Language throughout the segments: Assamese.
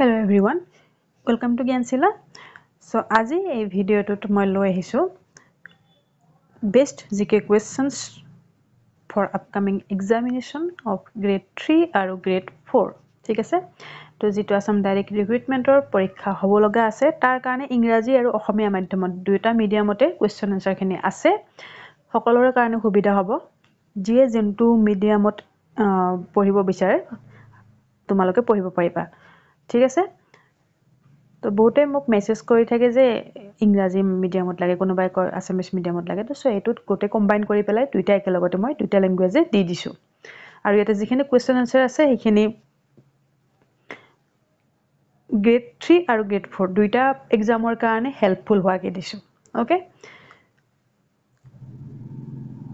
Hello' every one welcome to জ্ঞানশিলা চ' আজি এই ভিডিঅ'টোত মই লৈ আহিছোঁ best G K questions for upcoming examination of grade three আৰু গ্ৰেড ফ'ৰ ঠিক আছে তো যিটো আছাম ডাইৰেক্ট ৰিক্ৰুইটমেণ্টৰ পৰীক্ষা হ'ব লগা আছে তাৰ কাৰণে ইংৰাজী আৰু অসমীয়া মাধ্যমত দুয়োটা মিডিয়ামতে কুৱেশ্যন এনচাৰখিনি আছে সকলোৰে কাৰণে সুবিধা হ'ব যিয়ে যোনটো মিডিয়ামত পঢ়িব বিচাৰে তোমালোকে পঢ়িব পাৰিবা ঠিক আছে তো বহুতে মোক মেছেজ কৰি থাকে যে ইংৰাজী মিডিয়ামত লাগে কোনোবাই কয় আছামিজ মিডিয়ামত লাগে তো চ' এইটোত গোটেই কম্বাইন কৰি পেলাই দুইটা একেলগতে মই দুইটা লেংগুৱেজে দি দিছোঁ আৰু ইয়াতে যিখিনি কুৱেশ্যন আনচাৰ আছে সেইখিনি গ্ৰেড থ্ৰী আৰু গ্ৰেড ফ'ৰ দুইটা এক্সামৰ কাৰণে হেল্পফুল হোৱাকৈ দিছোঁ okay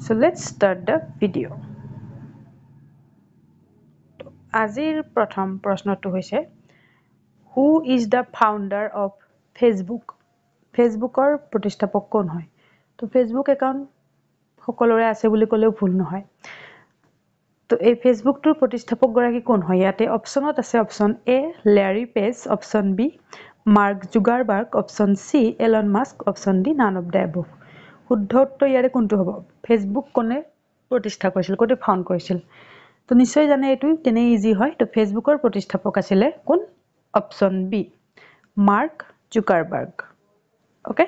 so' let start the video' আজিৰ প্ৰথম প্ৰশ্নটো হৈছে who is the founder of Facebook ফেচবুকৰ প্ৰতিষ্ঠাপক কোন হয় তো ফেচবুক একাউণ্ট সকলোৰে আছে বুলি ক'লেও ভুল নহয় তো এই ফেচবুকটোৰ প্ৰতিষ্ঠাপকগৰাকী কোন হয় ইয়াতে অপশ্যনত আছে option A Larry Page option B Mark Zuckerberg option C Elon Musk option D none of the above শুদ্ধ উত্তৰ ইয়াৰে কোনটো হ'ব ফেচবুক কোনে প্ৰতিষ্ঠা কৰিছিল ক'তে ফাউণ্ড কৰিছিল তো নিশ্চয় জানে এইটো তেনেই ইজি হয় তো ফেচবুকৰ প্ৰতিষ্ঠাপক আছিলে কোন option B Mark Zuckerberg okay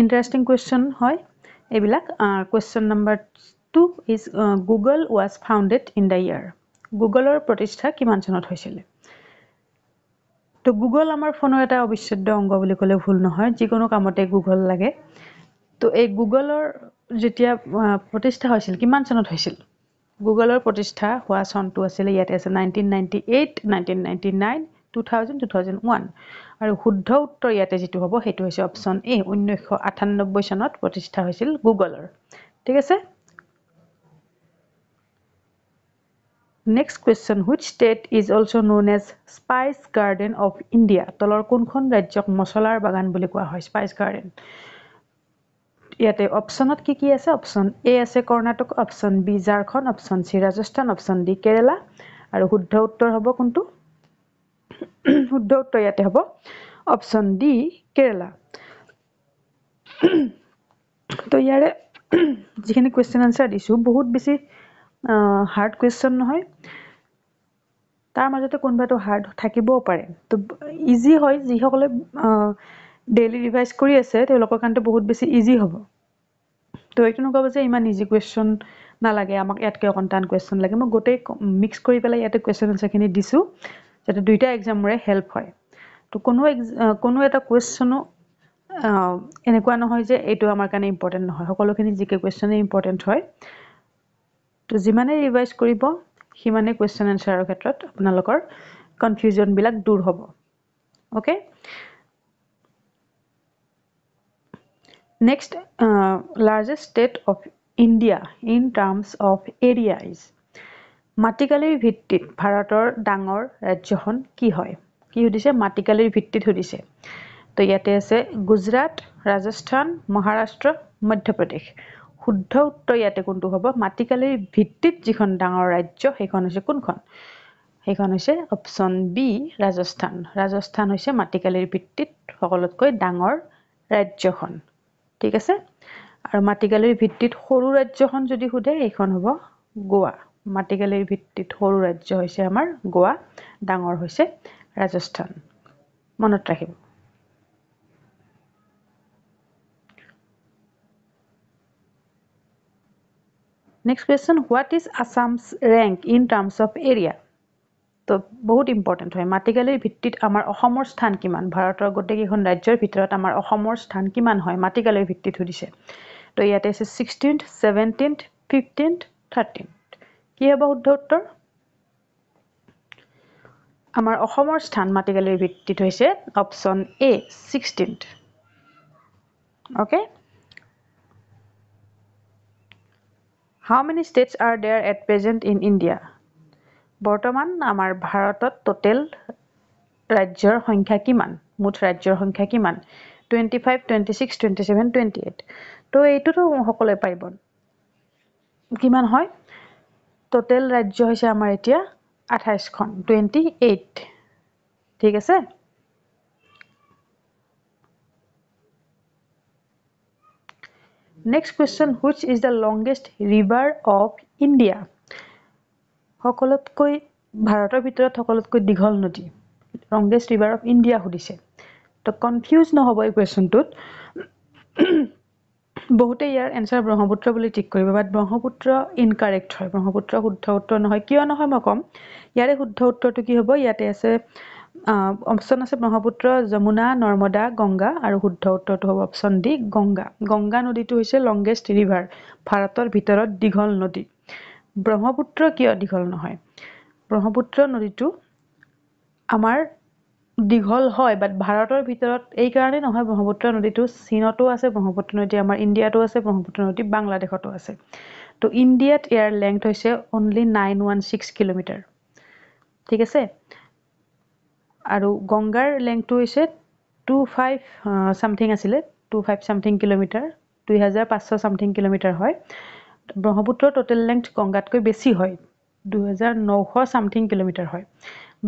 interesting question হয় এইবিলাক question number two is Google was founded in the year গুগলৰ প্ৰতিষ্ঠা কিমান চনত হৈছিলে তো গুগল আমাৰ ফোনৰ এটা অবিচ্ছেদ্য অংগ বুলি ক'লে ভুল নহয় যিকোনো কামতে গুগল লাগে তো এই গুগলৰ যেতিয়া প্ৰতিষ্ঠা হৈছিল কিমান চনত হৈছিল গুগলৰ প্ৰতিষ্ঠা হোৱা চনটো আছিলে ইয়াত আছে nineteen ninety eight nineteen ninety nine two thousand two thousand one আৰু শুদ্ধ উত্তৰ ইয়াতে যিটো হ'ব সেইটো হৈছে অপশ্যন এ ঊনৈছশ আঠান্নব্বৈ চনত প্ৰতিষ্ঠা হৈছিল গুগলৰ ঠিক আছে next question which state is also' known as spice garden of India তলৰ কোনখন ৰাজ্যক মছলাৰ বাগান বুলি কোৱা হয় স্পাইচ গাৰ্ডেন ইয়াতে অপশ্যনত কি কি আছে অপশ্যন এ আছে Karnataka option B Jharkhand option C Rajasthan option D Kerala আৰু শুদ্ধ উত্তৰ হ'ব কোনটো শুদ্ধ উত্তৰ ইয়াতে হ'ব অপশ্যন ডি কেৰেলা তো ইয়াৰে যিখিনি কুৱেশ্যন আনচাৰ দিছোঁ বহুত বেছি হাৰ্ড কুৱেশ্যন নহয় তাৰ মাজতে কোনোবাটো হাৰ্ড থাকিবও পাৰে তো ইজি হয় যিসকলে ডেইলি ৰিভাইজ কৰি আছে তেওঁলোকৰ কাৰণেতো বহুত বেছি ইজি হ'ব তো এইটো নক'ব যে ইমান ইজি কুৱেশ্যন নালাগে আমাক ইয়াতকৈ অকণ টান কুৱেশ্যন লাগে মই গোটেই মিক্স কৰি পেলাই ইয়াতে কুৱেশ্যন আনচাৰখিনি দিছোঁ যাতে দুইটা এক্সামৰে হেল্প হয় তো কোনো এক্স কোনো এটা কুৱেশ্যনো এনেকুৱা নহয় যে এইটো আমাৰ কাৰণে ইম্পৰ্টেণ্ট নহয় সকলোখিনি জি কে কুৱেশ্যনেই ইম্পৰ্টেণ্ট হয় তো যিমানেই ৰিভাইজ কৰিব সিমানেই কুৱেশ্যন এনচাৰৰ ক্ষেত্ৰত আপোনালোকৰ কনফিউজনবিলাক দূৰ হ'ব okay Next, uh, largest state of India in terms of area is মাটিকালিৰ ভিত্তিত ভাৰতৰ ডাঙৰ ৰাজ্যখন কি হয় কি সুধিছে মাটিকালিৰ ভিত্তিত সুধিছে তো ইয়াতে আছে গুজৰাট ৰাজস্থান মহাৰাষ্ট্ৰ মধ্যপ্ৰদেশ শুদ্ধ উত্তৰ ইয়াতে কোনটো হ'ব মাটিকালিৰ ভিত্তিত যিখন ডাঙৰ ৰাজ্য সেইখন হৈছে কোনখন সেইখন হৈছে অপশ্যন বি ৰাজস্থান ৰাজস্থান হৈছে মাটিকালিৰ ভিত্তিত সকলোতকৈ ডাঙৰ ৰাজ্যখন ঠিক আছে আৰু মাটিকালিৰ ভিত্তিত সৰু ৰাজ্যখন যদি সোধে এইখন হ'ব গোৱা মাটিকালিৰ ভিত্তিত সৰু ৰাজ্য হৈছে আমাৰ গোৱা ডাঙৰ হৈছে ৰাজস্থান মনত ৰাখিব next question what is Assam rank in terms of area তো বহুত ইম্পৰ্টেণ্ট হয় মাটিকালিৰ ভিত্তিত আমাৰ অসমৰ স্থান কিমান ভাৰতৰ গোটেইকেইখন ৰাজ্যৰ ভিতৰত আমাৰ অসমৰ স্থান কিমান হয় মাটিকালিৰ ভিত্তিত সুধিছে তো ইয়াতে আছে ছিক্সটিন্থ ছেভেণ্টিন্থ ফিফটিন্থ থাৰ্টিন্থ কি হ'ব শুদ্ধ উত্তৰ আমাৰ অসমৰ স্থান মাটিকালিৰ ভিত্তিত হৈছে option A sixteen okay how many states are there at present in India বৰ্তমান আমাৰ ভাৰতত ট'টেল ৰাজ্যৰ সংখ্যা কিমান মুঠ ৰাজ্যৰ সংখ্যা কিমান twenty five twenty six twenty seven twenty eight তো এইটোতো সকলোৱে পাৰিব কিমান হয় ট'টেল ৰাজ্য হৈছে আমাৰ এতিয়া আঠাইছখন টুৱেণ্টি এইট ঠিক আছে next question which is the longest river of India সকলোতকৈ ভাৰতৰ ভিতৰত সকলোতকৈ দীঘল নদী লংগেষ্ট ৰিভাৰ অফ ইণ্ডিয়া সুধিছে তো কনফিউজ নহ'ব এই কুৱেশ্যনটোত বহুতে ইয়াৰ এনচাৰ ব্ৰহ্মপুত্ৰ বুলি ঠিক কৰিব বাট ব্ৰহ্মপুত্ৰ ইনকাৰেক্ট হয় ব্ৰহ্মপুত্ৰ শুদ্ধ উত্তৰ নহয় কিয় নহয় মই ক'ম ইয়াৰে শুদ্ধ উত্তৰটো কি হ'ব ইয়াতে আছে অপশ্যন আছে ব্ৰহ্মপুত্ৰ যমুনা নৰ্মদা গংগা আৰু শুদ্ধ উত্তৰটো হ'ব অপশ্যন ডি গংগা গংগা নদীটো হৈছে লংগেষ্ট ৰিভাৰ ভাৰতৰ ভিতৰত দীঘল নদী ব্ৰহ্মপুত্ৰ কিয় দীঘল নহয় ব্ৰহ্মপুত্ৰ নদীটো আমাৰ দীঘল হয় বাট ভাৰতৰ ভিতৰত এইকাৰণে নহয় ব্ৰহ্মপুত্ৰ নদীটো চীনতো আছে ব্ৰহ্মপুত্ৰ নদী আমাৰ ইণ্ডিয়াতো আছে ব্ৰহ্মপুত্ৰ নদী বাংলাদেশতো আছে তো ইণ্ডিয়াত ইয়াৰ লেংথ হৈছে only nine one six kilometre ঠিক আছে আৰু গংগাৰ লেংথটো হৈছে টু ফাইভ চামথিং আছিলে টু ফাইভ চামথিং কিলোমিটাৰ দুই হাজাৰ পাঁচশ চামথিং কিলোমিটাৰ হয় ব্ৰহ্মপুত্ৰৰ ট'টেল লেংথ গংগাতকৈ বেছি হয় দুহেজাৰ নশ ছামথিং কিলোমিটাৰ হয়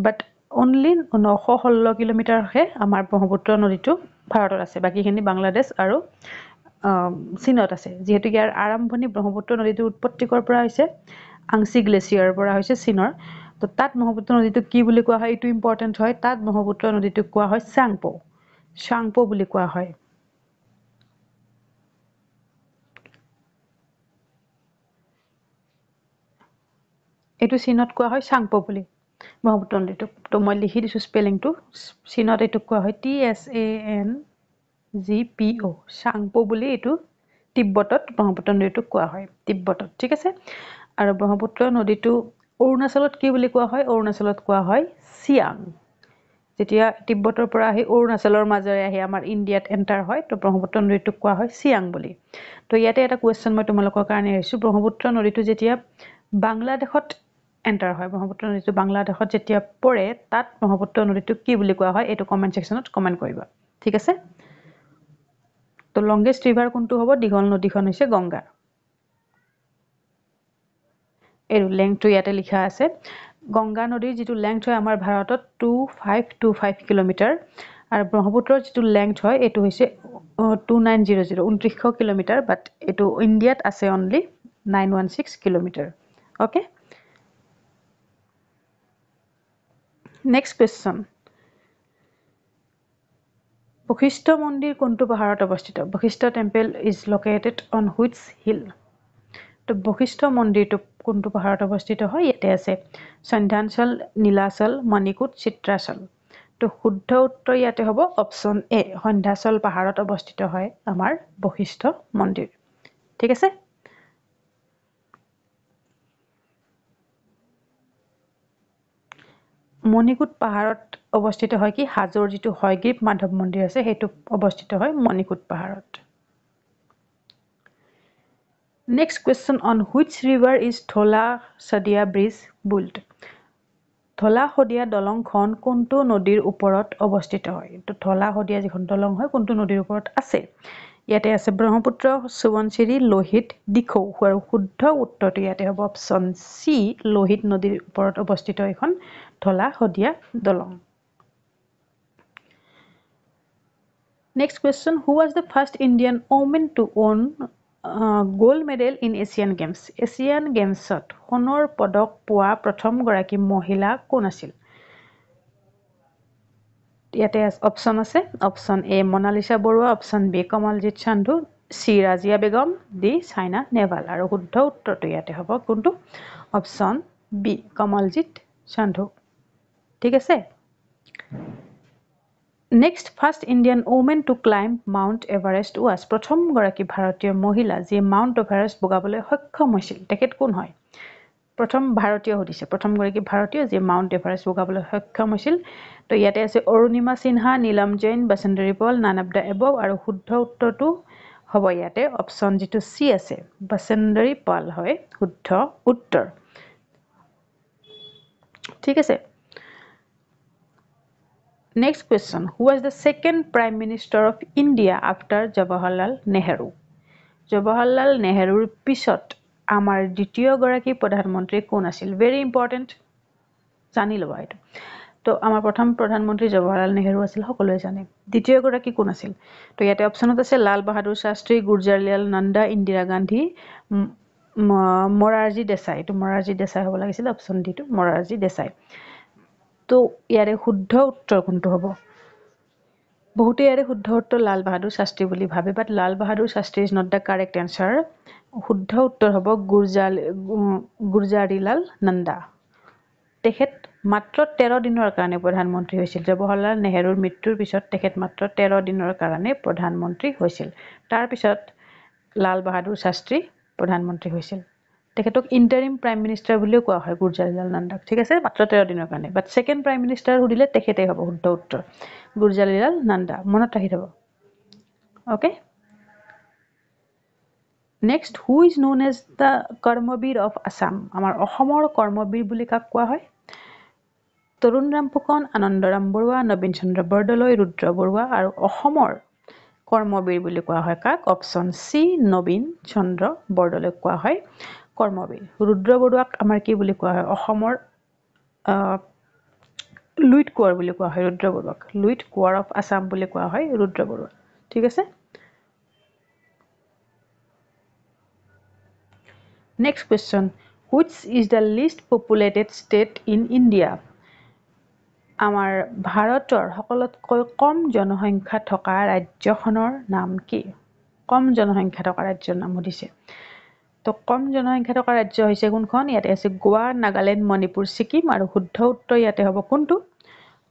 বাট অনলি নশ ষোল্ল কিলোমিটাৰহে আমাৰ ব্ৰহ্মপুত্ৰ নদীটো ভাৰতত আছে বাকীখিনি বাংলাদেশ আৰু চীনত আছে যিহেতুকে ইয়াৰ আৰম্ভণি ব্ৰহ্মপুত্ৰ নদীটোৰ উৎপত্তিকৰ পৰা হৈছে আংচি গ্লেচিয়াৰৰ পৰা হৈছে চীনৰ তো তাত ব্ৰহ্মপুত্ৰ নদীটোক কি বুলি কোৱা হয় এইটো ইম্পৰ্টেণ্ট হয় তাত ব্ৰহ্মপুত্ৰ নদীটোক কোৱা হয় চাংপ' চাংপ' বুলি কোৱা হয় এইটো চীনত কোৱা হয় চাংপ' বুলি ব্ৰহ্মপুত্ৰ নদীটোক ত' মই লিখি দিছোঁ স্পেলিংটো চীনত এইটোক কোৱা হয় T S A N G P O' Tsangpo' বুলি এইটো তিব্বতত ব্ৰহ্মপুত্ৰ নদীটোক কোৱা হয় তিব্বতত ঠিক আছে আৰু ব্ৰহ্মপুত্ৰ নদীটো অৰুণাচলত কি বুলি কোৱা হয় অৰুণাচলত কোৱা হয় চিয়াং যেতিয়া তিব্বতৰ পৰা আহি অৰুণাচলৰ মাজেৰে আহি আমাৰ ইণ্ডিয়াত এণ্টাৰ হয় ত' ব্ৰহ্মপুত্ৰ নদীটোক কোৱা হয় চিয়াং বুলি ত' ইয়াতে এটা কুৱেশ্যন মই তোমালোকৰ কাৰণে আহিছোঁ ব্ৰহ্মপুত্ৰ নদীটো যেতিয়া বাংলাদেশত এণ্টাৰ হয় ব্ৰহ্মপুত্ৰ নদীটো বাংলাদেশত যেতিয়া পৰে তাত ব্ৰহ্মপুত্ৰ নদীটো কি বুলি কোৱা হয় এইটো কমেণ্ট ছেকশ্যনত কমেণ্ট কৰিব ঠিক আছে তো লংগেষ্ট ৰিভাৰ কোনটো হ'ব দীঘল নদীখন হৈছে গংগা এইটো লেংথটো ইয়াতে লিখা আছে গংগা নদীৰ যিটো লেংথ হয় আমাৰ ভাৰতত two five two five kilometre আৰু ব্ৰহ্মপুত্ৰৰ যিটো লেংথ হয় এইটো হৈছে টু নাইন জিৰ' জিৰ' ঊনত্ৰিছশ কিলোমিটাৰ বাট এইটো ইণ্ডিয়াত আছে only nine one six kilometre okay next question Vashistha মন্দিৰ কোনটো পাহাৰত অৱস্থিত Vashistha temple is located on which hill তো বশিষ্ঠ মন্দিৰটো কোনটো পাহাৰত অৱস্থিত হয় ইয়াতে আছে সন্ধ্যাঞ্চল নীলাচল মণিকুট চিত্ৰাচল তো শুদ্ধ উত্তৰ ইয়াতে হ'ব অপশ্যন এ সন্ধ্যাচল পাহাৰত অৱস্থিত হয় আমাৰ বশিষ্ঠ মন্দিৰ ঠিক আছে মণিকূট পাহাৰত অৱস্থিত হয় কি হাজোৰ যিটো হয়গ্ৰীপ মাধৱ মন্দিৰ আছে সেইটো অৱস্থিত হয় মণিকূট পাহাৰত next question on which river is Dhola Sadiya bridge built Dhola Sadiya দলংখন কোনটো নদীৰ ওপৰত অৱস্থিত হয় ত' ধলা শদিয়া যিখন দলং হয় কোনটো নদীৰ ওপৰত আছে ইয়াতে আছে ব্ৰহ্মপুত্ৰ সোৱণশিৰি লোহিত দিখৌ আৰু শুদ্ধ উত্তৰটো ইয়াতে হ'ব অপশ্যন চি লোহিত নদীৰ ওপৰত অৱস্থিত এইখন ঢলা শদিয়া দলং next question who was the first Indian women to won gold medal in Asian games Asian গেমছত সোণৰ পদক পোৱা প্ৰথমগৰাকী মহিলা কোন আছিল ইয়াতে অপশ্যন আছে option A Monalisa Baruah option B Kamaljit Sandhu C Razia Begum D Saina Nehwal আৰু শুদ্ধ উত্তৰটো ইয়াতে হ'ব কোনটো অপশ্যন বি কমলজিৎ সান্ধু ঠিক আছে next first Indian women to climb Mount Everest was প্ৰথমগৰাকী ভাৰতীয় মহিলা যিয়ে মাউণ্ট এভাৰেষ্ট বগাবলৈ সক্ষম হৈছিল তেখেত কোন হয় প্ৰথম ভাৰতীয় সুধিছে প্ৰথমগৰাকী ভাৰতীয় যিয়ে মাউণ্ট এভাৰেষ্ট বগাবলৈ সক্ষম হৈছিল তো ইয়াতে আছে Arunima Sinha Neelam Jain Bachendri Pal none of the above আৰু শুদ্ধ উত্তৰটো হ'ব ইয়াতে অপশ্যন যিটো চি আছে বচন্দৰী পল হয় শুদ্ধ উত্তৰ ঠিক আছে Next question. Who was the second Prime Minister of India after Jawaharlal Nehru? Jawaharlal Nehru Pisot. Amar Dityo Goraki Pradhan Mantri Kunasil. Very important. Zani Lovaito. To Amar Pratham Pradhan Mantri Jawaharlal Nehru Asil Hokolo Zani. Dityo Goraki Kunasil. To yet option of the cell Lal Bahadur Shastri, Gurjalal Nanda, Indira Gandhi, Morarji Desai. To Morarji Desai Hola is the option D to Morarji Desai. Desai. তো ইয়াৰে শুদ্ধ উত্তৰ কোনটো হ'ব বহুতে ইয়াৰে শুদ্ধ উত্তৰ লাল বাহাদুৰ শাস্ত্ৰী বুলি ভাবে but Lal Bahadur Shastri is not the correct answer শুদ্ধ উত্তৰ হ'ব গুৰজালি গুৰজাৰীলাল নন্দা তেখেত মাত্ৰ তেৰ দিনৰ কাৰণে প্ৰধানমন্ত্ৰী হৈছিল জৱাহৰলাল নেহৰুৰ মৃত্যুৰ পিছত তেখেত মাত্ৰ তেৰ দিনৰ কাৰণে প্ৰধানমন্ত্ৰী হৈছিল তাৰপিছত লাল বাহাদুৰ শাস্ত্ৰী প্ৰধানমন্ত্ৰী হৈছিল তেখেতক ইণ্টাৰিম প্ৰাইম মিনিষ্টাৰ বুলিও কোৱা হয় গুৰজালিলাল নন্দাক ঠিক আছে মাত্ৰ তেৰ দিনৰ কাৰণে বাট ছেকেণ্ড প্ৰাইম মিনিষ্টাৰ সুধিলে তেখেতেই হ'ব শুদ্ধ উত্তৰ গুৰজালিলাল নন্দা মনত ৰাখি থ'ব okay next who is known as the Karmabir of Assam আমাৰ অসমৰ কৰ্মবীৰ বুলি কাক কোৱা হয় তৰুণ ৰাম ফুকন আনন্দৰাম বৰুৱা নবীন চন্দ্ৰ বৰদলৈ ৰুদ্ৰ বৰুৱা আৰু অসমৰ কৰ্মবীৰ বুলি কোৱা হয় কাক অপশ্যন চি নবীন চন্দ্ৰ বৰদলৈক কোৱা হয় কৰ্মবীৰ ৰুদ্ৰ বৰুৱাক আমাৰ কি বুলি কোৱা হয় অসমৰ লুইত কোঁৱৰ বুলি কোৱা হয় ৰুদ্ৰ বৰুৱাক লুইট কোঁৱৰ অফ আছাম বুলি কোৱা হয় ৰুদ্ৰ বৰুৱাক ঠিক আছে next question which is the least populated state in India আমাৰ ভাৰতৰ সকলোতকৈ কম জনসংখ্যা থকা ৰাজ্যখনৰ নাম কি কম জনসংখ্যা থকা ৰাজ্যৰ নাম সুধিছে তো কম জনসংখ্যা থকা ৰাজ্য হৈছে কোনখন ইয়াতে আছে গোৱা নাগালেণ্ড মণিপুৰ ছিকিম আৰু শুদ্ধ উত্তৰ ইয়াতে হ'ব কোনটো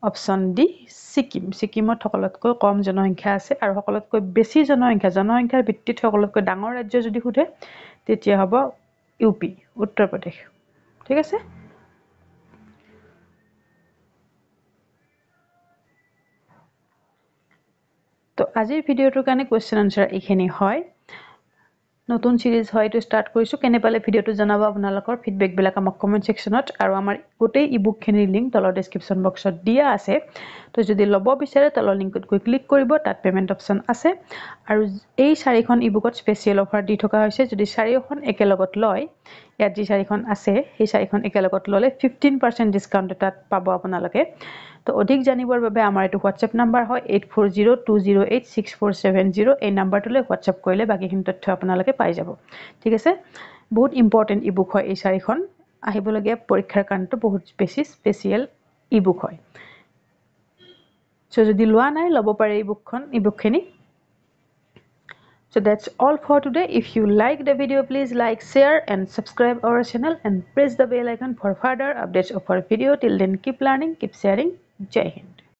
অপশ্যন ডি ছিকিম ছিকিমত সকলোতকৈ কম জনসংখ্যা আছে আৰু সকলোতকৈ বেছি জনসংখ্যা জনসংখ্যাৰ ভিত্তিত সকলোতকৈ ডাঙৰ ৰাজ্য যদি সোধে তেতিয়া হ'ব ইউ পি উত্তৰ প্ৰদেশ ঠিক আছে তো আজিৰ ভিডিঅ'টোৰ কাৰণে কুৱেশ্যন আনচাৰ এইখিনি হয় নতুন চিৰিজ হয় এইটো ষ্টাৰ্ট কৰিছোঁ কেনে পালে ভিডিঅ'টো জনাব আপোনালোকৰ ফিডবেকবিলাক আমাক কমেণ্ট ছেকশ্যনত আৰু আমাৰ গোটেই ই বুকখিনিৰ লিংক তলৰ ডিছক্ৰিপশ্যন বক্সত দিয়া আছে তো যদি ল'ব বিচাৰে তলৰ লিংকত গৈ ক্লিক কৰিব তাত পে'মেণ্ট অপশ্যন আছে আৰু এই চাৰিখন ই বুকত স্পেচিয়েল অফাৰ দি থকা হৈছে যদি চাৰিওখন একেলগত লয় ইয়াত যি চাৰিখন আছে সেই চাৰিখন একেলগত ল'লে ফিফটিন পাৰ্চেণ্ট ডিছকাউণ্ট এটাত পাব আপোনালোকে তো অধিক জানিবৰ বাবে আমাৰ এইটো হোৱাটছএপ নাম্বাৰ হয় eight four zero' two zero' eight six four seven zero' এই নাম্বাৰটোলৈ হোৱাটছএপ কৰিলে বাকীখিনি তথ্য আপোনালোকে পাই যাব ঠিক আছে বহুত ইম্পৰ্টেণ্ট ই বুক হয় এই চাৰিখন আহিবলগীয়া পৰীক্ষাৰ কাৰণেতো বহুত বেছি স্পেচিয়েল ই বুক হয় ছ' যদি লোৱা নাই ল'ব পাৰে ই বুকখন ই বুকখিনি So that's all for today. If you like the video, please like, share, and subscribe our channel and press the bell icon for further updates of our video. Till then, keep learning, keep sharing. जय हिंद